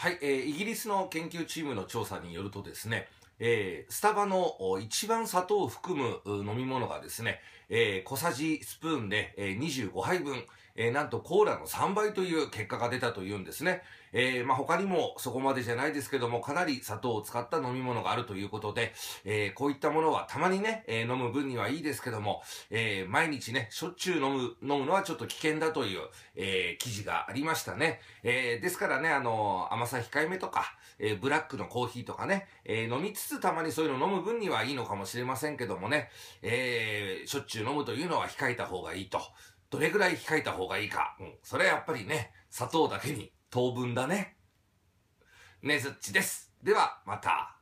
はい、えー、イギリスの研究チームの調査によるとですね、えー、スタバの一番砂糖を含む飲み物がですね、えー、小さじスプーンで、えー、25杯分、えー、なんとコーラの3倍という結果が出たというんですね。えー、まあ、他にもそこまでじゃないですけども、かなり砂糖を使った飲み物があるということで、えー、こういったものはたまにね、えー、飲む分にはいいですけども、えー、毎日ね、しょっちゅう飲む、飲むのはちょっと危険だという、えー、記事がありましたね。えー、ですからね、あのー、甘さ控えめとか、えー、ブラックのコーヒーとかね、えー、飲みつつつたまにそういうの飲む分にはいいのかもしれませんけどもね、えー、しょっちゅう飲むというのは控えた方がいいと。どれぐらい控えた方がいいか。うん。それはやっぱりね、砂糖だけに当分だね。ねずっちです。では、また。